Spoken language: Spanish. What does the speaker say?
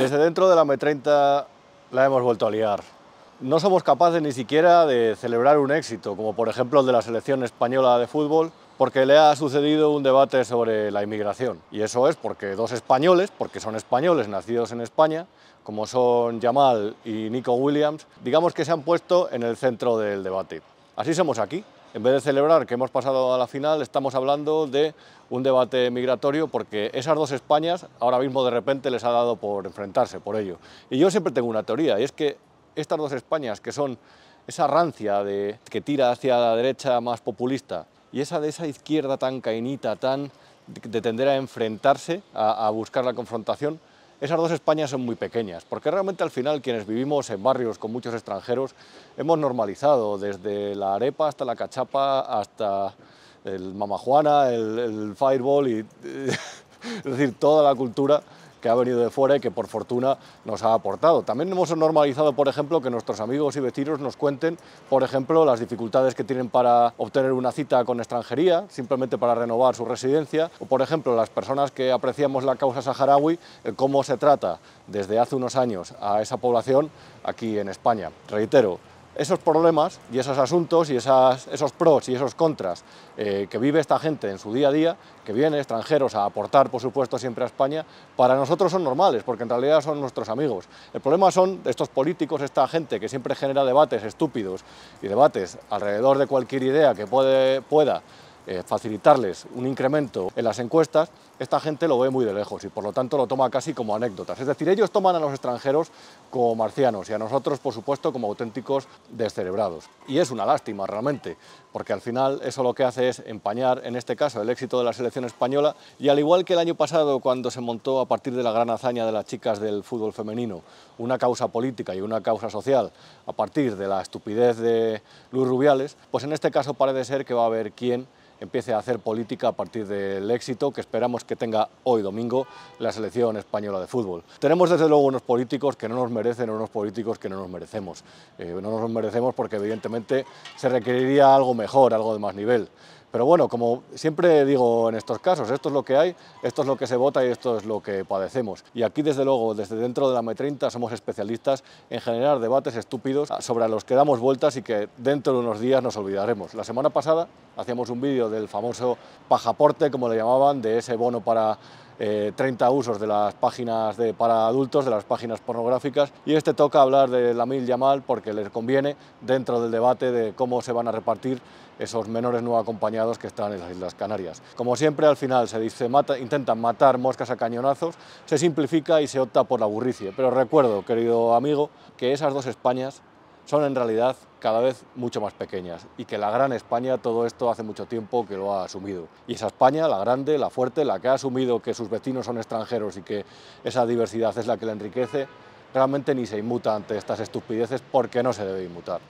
Desde dentro de la M30 la hemos vuelto a liar. No somos capaces ni siquiera de celebrar un éxito, como por ejemplo el de la selección española de fútbol, porque le ha sucedido un debate sobre la inmigración. Y eso es porque dos españoles, porque son españoles nacidos en España, como son Yamal y Nico Williams, digamos que se han puesto en el centro del debate. Así somos aquí, en vez de celebrar que hemos pasado a la final, estamos hablando de un debate migratorio porque esas dos Españas ahora mismo de repente les ha dado por enfrentarse por ello. Y yo siempre tengo una teoría, y es que estas dos Españas, que son esa rancia que tira hacia la derecha más populista y esa de esa izquierda tan cainita, tan de tender a enfrentarse, a buscar la confrontación, esas dos Españas son muy pequeñas, porque realmente al final quienes vivimos en barrios con muchos extranjeros hemos normalizado desde la arepa hasta la cachapa, hasta el mamajuana, el, fireball, y, es decir, toda la cultura que ha venido de fuera y que por fortuna nos ha aportado. También hemos normalizado, por ejemplo, que nuestros amigos y vecinos nos cuenten, por ejemplo, las dificultades que tienen para obtener una cita con extranjería, simplemente para renovar su residencia, o por ejemplo, las personas que apreciamos la causa saharaui, eh, cómo se trata desde hace unos años a esa población aquí en España. Reitero, esos problemas y esos asuntos y esos pros y esos contras eh, que vive esta gente en su día a día, que vienen extranjeros a aportar, por supuesto, siempre a España, para nosotros son normales, porque en realidad son nuestros amigos. El problema son estos políticos, esta gente que siempre genera debates estúpidos y debates alrededor de cualquier idea que puede, pueda eh, facilitarles un incremento en las encuestas, esta gente lo ve muy de lejos y por lo tanto lo toma casi como anécdotas. Es decir, ellos toman a los extranjeros como marcianos y a nosotros, por supuesto, como auténticos descerebrados. Y es una lástima realmente, porque al final eso lo que hace es empañar, en este caso, el éxito de la selección española y al igual que el año pasado cuando se montó a partir de la gran hazaña de las chicas del fútbol femenino, una causa política y una causa social a partir de la estupidez de Luis Rubiales, pues en este caso parece ser que va a haber quien empiece a hacer política a partir del éxito que esperamos que tenga hoy domingo la selección española de fútbol. Tenemos desde luego unos políticos que no nos merecen, unos políticos que no nos merecemos. Eh, no nos merecemos porque evidentemente se requeriría algo mejor mejor, algo de más nivel. Pero bueno, como siempre digo en estos casos, esto es lo que hay, esto es lo que se vota y esto es lo que padecemos. Y aquí, desde luego, desde dentro de la M30 somos especialistas en generar debates estúpidos sobre los que damos vueltas y que dentro de unos días nos olvidaremos. La semana pasada hacíamos un vídeo del famoso pajaporte, como le llamaban, de ese bono para 30 eh, usos de las páginas de, para adultos, de las páginas pornográficas, y este toca hablar de la mil Yamal porque les conviene dentro del debate de cómo se van a repartir esos menores no acompañados que están en las Islas Canarias. Como siempre, al final se dice, intentan matar moscas a cañonazos, se simplifica y se opta por la burricie. Pero recuerdo, querido amigo, que esas dos Españas son en realidad cada vez mucho más pequeñas y que la gran España todo esto hace mucho tiempo que lo ha asumido. Y esa España, la grande, la fuerte, la que ha asumido que sus vecinos son extranjeros y que esa diversidad es la que la enriquece, realmente ni se inmuta ante estas estupideces porque no se debe inmutar.